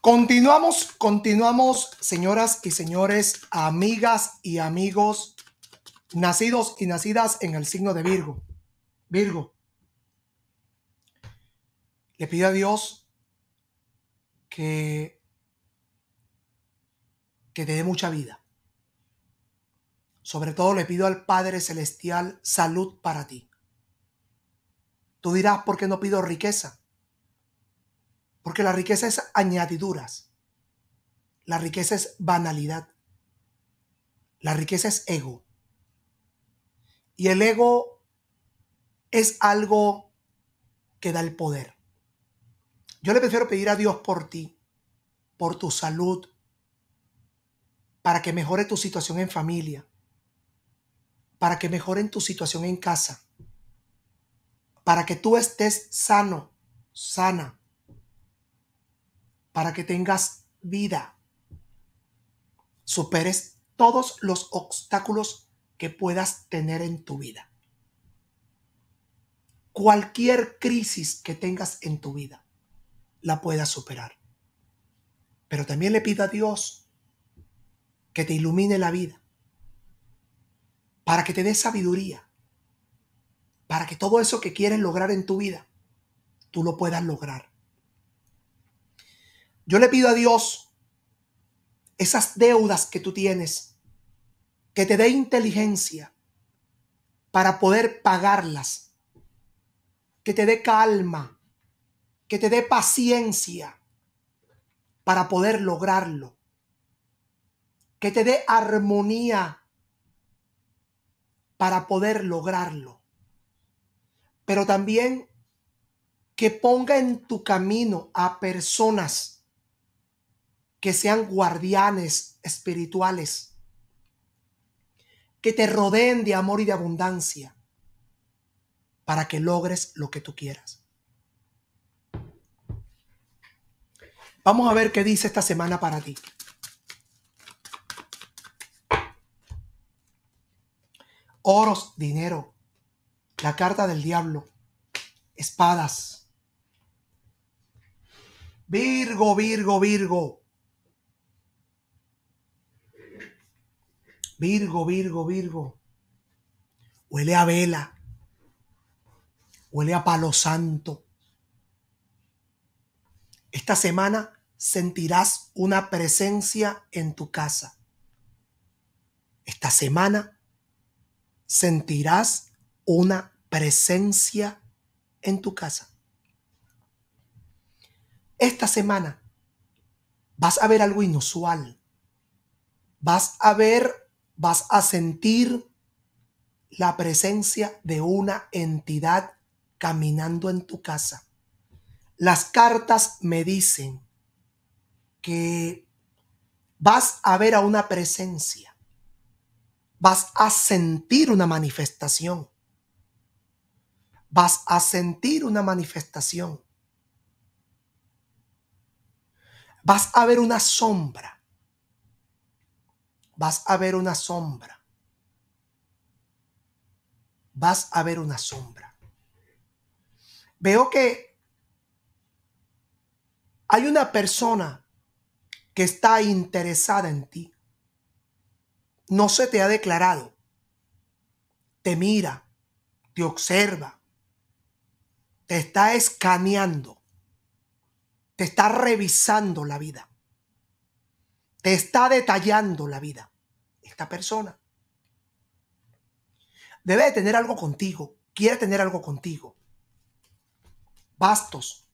Continuamos, continuamos, señoras y señores, amigas y amigos, nacidos y nacidas en el signo de Virgo. Virgo, le pido a Dios que, que te dé mucha vida. Sobre todo le pido al Padre Celestial salud para ti. Tú dirás, ¿por qué no pido riqueza? Porque la riqueza es añadiduras. La riqueza es banalidad. La riqueza es ego. Y el ego es algo que da el poder. Yo le prefiero pedir a Dios por ti, por tu salud, para que mejore tu situación en familia, para que mejoren tu situación en casa, para que tú estés sano, sana, para que tengas vida. Superes todos los obstáculos que puedas tener en tu vida. Cualquier crisis que tengas en tu vida, la puedas superar. Pero también le pido a Dios que te ilumine la vida, para que te dé sabiduría, para que todo eso que quieres lograr en tu vida, tú lo puedas lograr yo le pido a Dios esas deudas que tú tienes, que te dé inteligencia para poder pagarlas, que te dé calma, que te dé paciencia para poder lograrlo, que te dé armonía para poder lograrlo, pero también que ponga en tu camino a personas que sean guardianes espirituales, que te rodeen de amor y de abundancia para que logres lo que tú quieras. Vamos a ver qué dice esta semana para ti. Oros, dinero, la carta del diablo, espadas. Virgo, Virgo, Virgo. Virgo, Virgo, Virgo. Huele a vela. Huele a palo santo. Esta semana sentirás una presencia en tu casa. Esta semana sentirás una presencia en tu casa. Esta semana vas a ver algo inusual. Vas a ver vas a sentir la presencia de una entidad caminando en tu casa. Las cartas me dicen que vas a ver a una presencia, vas a sentir una manifestación, vas a sentir una manifestación, vas a ver una sombra, vas a ver una sombra. Vas a ver una sombra. Veo que hay una persona que está interesada en ti. No se te ha declarado. Te mira, te observa, te está escaneando, te está revisando la vida, te está detallando la vida esta persona. Debe de tener algo contigo, quiere tener algo contigo. Bastos.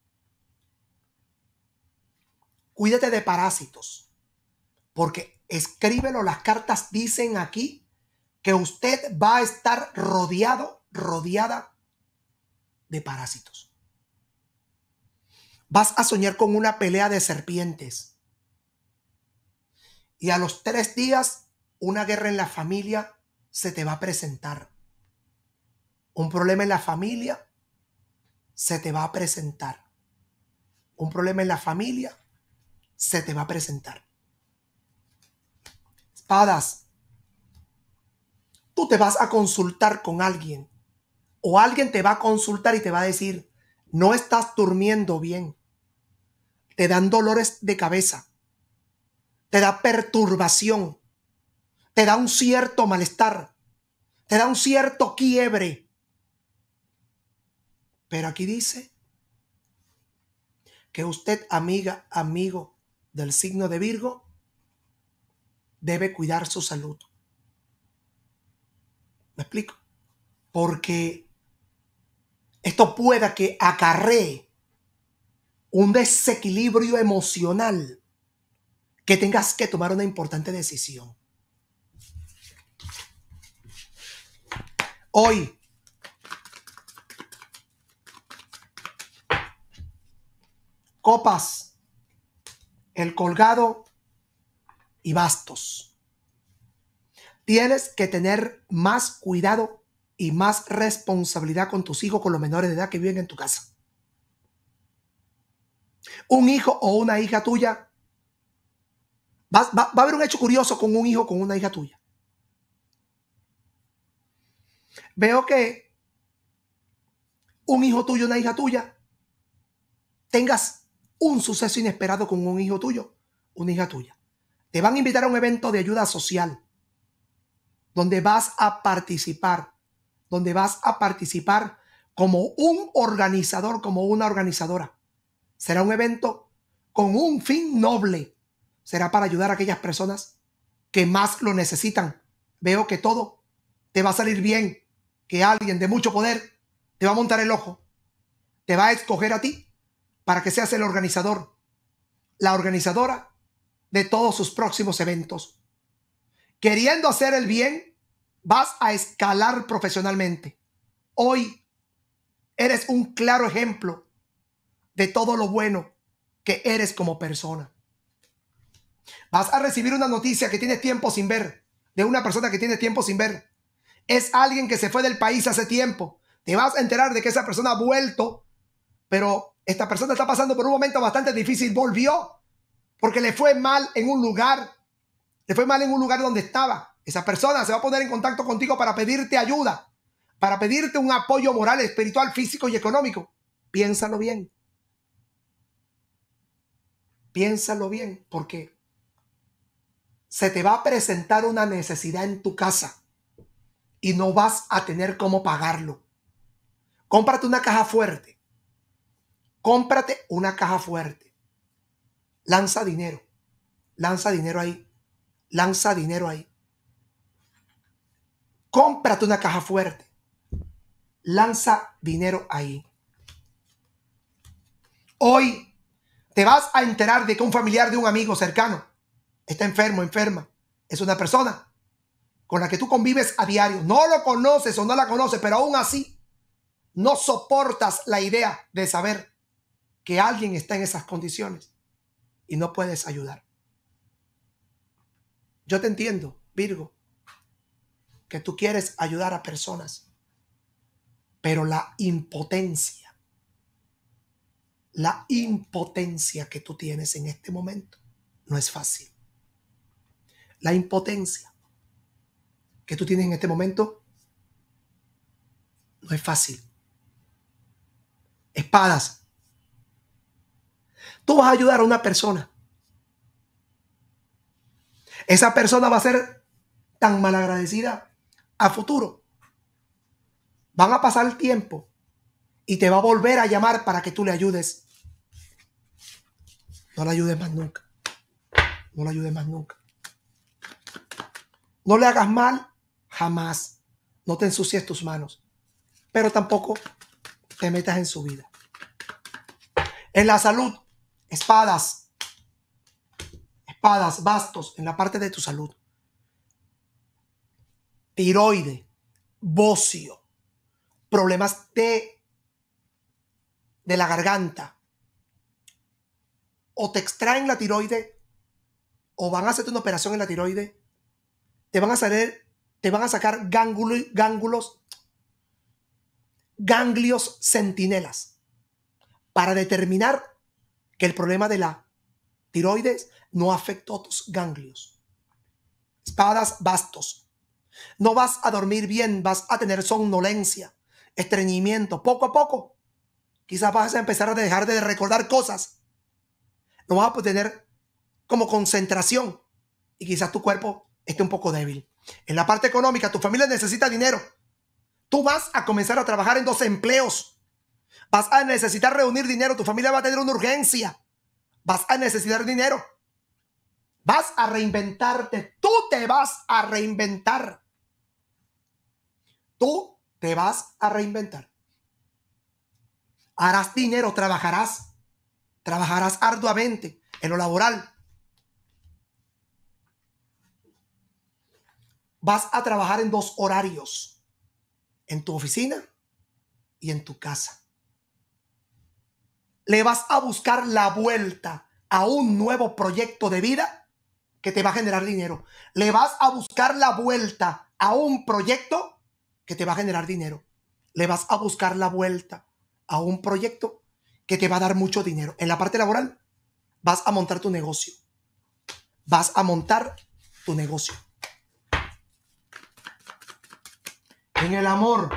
Cuídate de parásitos, porque escríbelo, las cartas dicen aquí que usted va a estar rodeado, rodeada de parásitos. Vas a soñar con una pelea de serpientes. Y a los tres días una guerra en la familia se te va a presentar. Un problema en la familia se te va a presentar. Un problema en la familia se te va a presentar. Espadas, tú te vas a consultar con alguien o alguien te va a consultar y te va a decir, no estás durmiendo bien, te dan dolores de cabeza, te da perturbación te da un cierto malestar, te da un cierto quiebre. Pero aquí dice que usted, amiga, amigo del signo de Virgo, debe cuidar su salud. ¿Me explico? Porque esto pueda que acarree un desequilibrio emocional que tengas que tomar una importante decisión. hoy. Copas, el colgado y bastos. Tienes que tener más cuidado y más responsabilidad con tus hijos, con los menores de edad que viven en tu casa. Un hijo o una hija tuya, va, a haber un hecho curioso con un hijo, con una hija tuya veo que un hijo tuyo, una hija tuya, tengas un suceso inesperado con un hijo tuyo, una hija tuya. Te van a invitar a un evento de ayuda social, donde vas a participar, donde vas a participar como un organizador, como una organizadora. Será un evento con un fin noble. Será para ayudar a aquellas personas que más lo necesitan. Veo que todo te va a salir bien que alguien de mucho poder te va a montar el ojo, te va a escoger a ti para que seas el organizador, la organizadora de todos sus próximos eventos. Queriendo hacer el bien, vas a escalar profesionalmente. Hoy eres un claro ejemplo de todo lo bueno que eres como persona. Vas a recibir una noticia que tienes tiempo sin ver, de una persona que tiene tiempo sin ver es alguien que se fue del país hace tiempo. Te vas a enterar de que esa persona ha vuelto, pero esta persona está pasando por un momento bastante difícil, volvió, porque le fue mal en un lugar, le fue mal en un lugar donde estaba. Esa persona se va a poner en contacto contigo para pedirte ayuda, para pedirte un apoyo moral, espiritual, físico y económico. Piénsalo bien. Piénsalo bien, porque se te va a presentar una necesidad en tu casa y no vas a tener cómo pagarlo. Cómprate una caja fuerte. Cómprate una caja fuerte. Lanza dinero. Lanza dinero ahí. Lanza dinero ahí. Cómprate una caja fuerte. Lanza dinero ahí. Hoy te vas a enterar de que un familiar de un amigo cercano está enfermo, enferma. Es una persona con la que tú convives a diario, no lo conoces o no la conoces, pero aún así no soportas la idea de saber que alguien está en esas condiciones y no puedes ayudar. Yo te entiendo, Virgo, que tú quieres ayudar a personas, pero la impotencia, la impotencia que tú tienes en este momento no es fácil. La impotencia que tú tienes en este momento no es fácil. Espadas. Tú vas a ayudar a una persona. Esa persona va a ser tan malagradecida a futuro. Van a pasar el tiempo y te va a volver a llamar para que tú le ayudes. No la ayudes más nunca. No la ayudes más nunca. No le hagas mal Jamás. No te ensucies tus manos. Pero tampoco te metas en su vida. En la salud, espadas. Espadas, bastos, en la parte de tu salud. Tiroide, bocio, problemas de, de la garganta. O te extraen la tiroide, o van a hacerte una operación en la tiroide, te van a salir te van a sacar gángulos, ganglios centinelas para determinar que el problema de la tiroides no afectó tus ganglios. Espadas bastos. No vas a dormir bien, vas a tener somnolencia, estreñimiento, poco a poco. Quizás vas a empezar a dejar de recordar cosas. No vas a tener como concentración y quizás tu cuerpo esté un poco débil. En la parte económica, tu familia necesita dinero. Tú vas a comenzar a trabajar en dos empleos. Vas a necesitar reunir dinero. Tu familia va a tener una urgencia. Vas a necesitar dinero. Vas a reinventarte. Tú te vas a reinventar. Tú te vas a reinventar. Harás dinero, trabajarás. Trabajarás arduamente en lo laboral, vas a trabajar en dos horarios, en tu oficina y en tu casa. Le vas a buscar la vuelta a un nuevo proyecto de vida que te va a generar dinero. Le vas a buscar la vuelta a un proyecto que te va a generar dinero. Le vas a buscar la vuelta a un proyecto que te va a dar mucho dinero. En la parte laboral, vas a montar tu negocio. Vas a montar tu negocio. en el amor.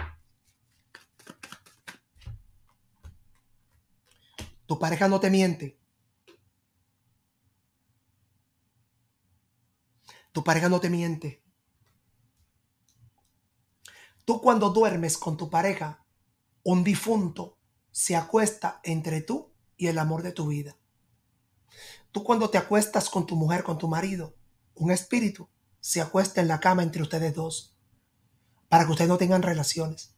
Tu pareja no te miente. Tu pareja no te miente. Tú cuando duermes con tu pareja, un difunto se acuesta entre tú y el amor de tu vida. Tú cuando te acuestas con tu mujer, con tu marido, un espíritu se acuesta en la cama entre ustedes dos para que ustedes no tengan relaciones,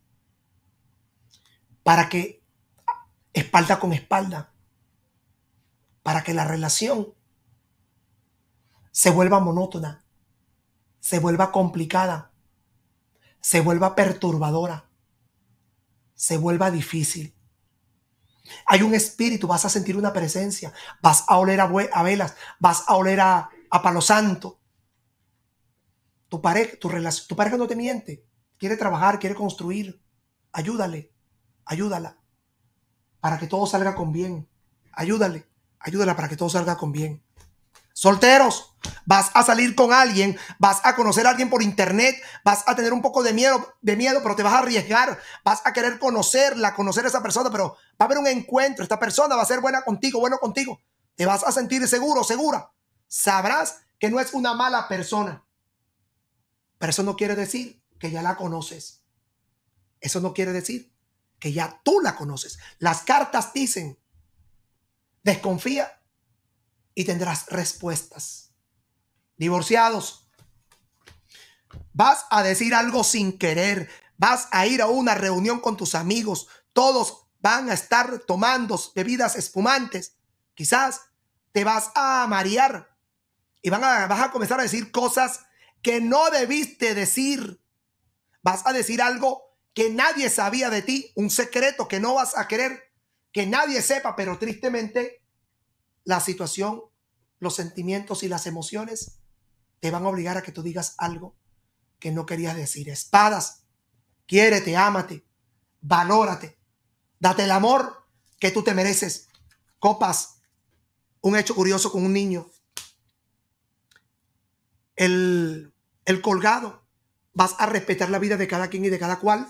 para que espalda con espalda, para que la relación se vuelva monótona, se vuelva complicada, se vuelva perturbadora, se vuelva difícil. Hay un espíritu, vas a sentir una presencia, vas a oler a, a velas, vas a oler a, palo santo. Tu pareja, tu, tu pareja no te miente, quiere trabajar, quiere construir, ayúdale, ayúdala, para que todo salga con bien. Ayúdale, ayúdala para que todo salga con bien. Solteros, vas a salir con alguien, vas a conocer a alguien por internet, vas a tener un poco de miedo, de miedo, pero te vas a arriesgar, vas a querer conocerla, conocer a esa persona, pero va a haber un encuentro, esta persona va a ser buena contigo, bueno contigo, te vas a sentir seguro, segura. Sabrás que no es una mala persona. Pero eso no quiere decir que ya la conoces. Eso no quiere decir que ya tú la conoces. Las cartas dicen, desconfía y tendrás respuestas. Divorciados, vas a decir algo sin querer, vas a ir a una reunión con tus amigos, todos van a estar tomando bebidas espumantes, quizás te vas a marear y van a, vas a comenzar a decir cosas que no debiste decir. Vas a decir algo que nadie sabía de ti, un secreto que no vas a querer que nadie sepa, pero tristemente la situación, los sentimientos y las emociones te van a obligar a que tú digas algo que no querías decir. Espadas, quiérete, ámate, valórate, date el amor que tú te mereces. Copas, un hecho curioso con un niño. El, el colgado vas a respetar la vida de cada quien y de cada cual.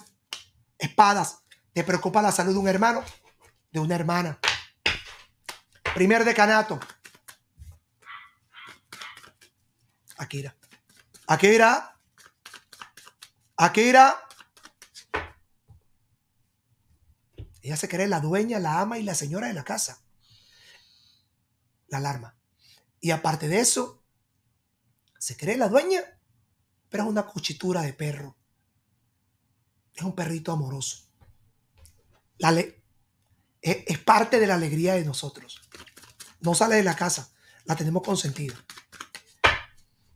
Espadas, te preocupa la salud de un hermano, de una hermana. Primer decanato. Akira. Akira. Akira. Ella se cree la dueña, la ama y la señora de la casa. La alarma. Y aparte de eso, se cree la dueña pero es una cochitura de perro. Es un perrito amoroso. La es, parte de la alegría de nosotros. No sale de la casa, la tenemos consentida.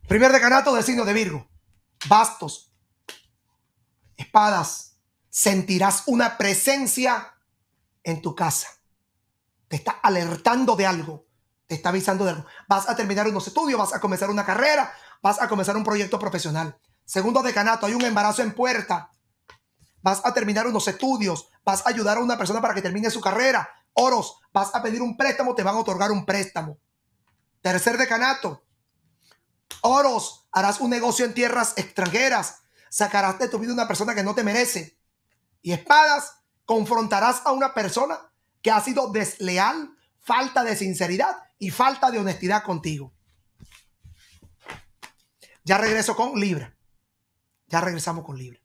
Primer decanato de signo de Virgo. Bastos. Espadas. Sentirás una presencia en tu casa. Te está alertando de algo. Te está avisando de algo. Vas a terminar unos estudios, vas a comenzar una carrera, vas a comenzar un proyecto profesional. Segundo decanato, hay un embarazo en puerta. Vas a terminar unos estudios, vas a ayudar a una persona para que termine su carrera. Oros, vas a pedir un préstamo, te van a otorgar un préstamo. Tercer decanato, oros, harás un negocio en tierras extranjeras, sacarás de tu vida una persona que no te merece. Y espadas, confrontarás a una persona que ha sido desleal falta de sinceridad y falta de honestidad contigo. Ya regreso con Libra. Ya regresamos con Libra.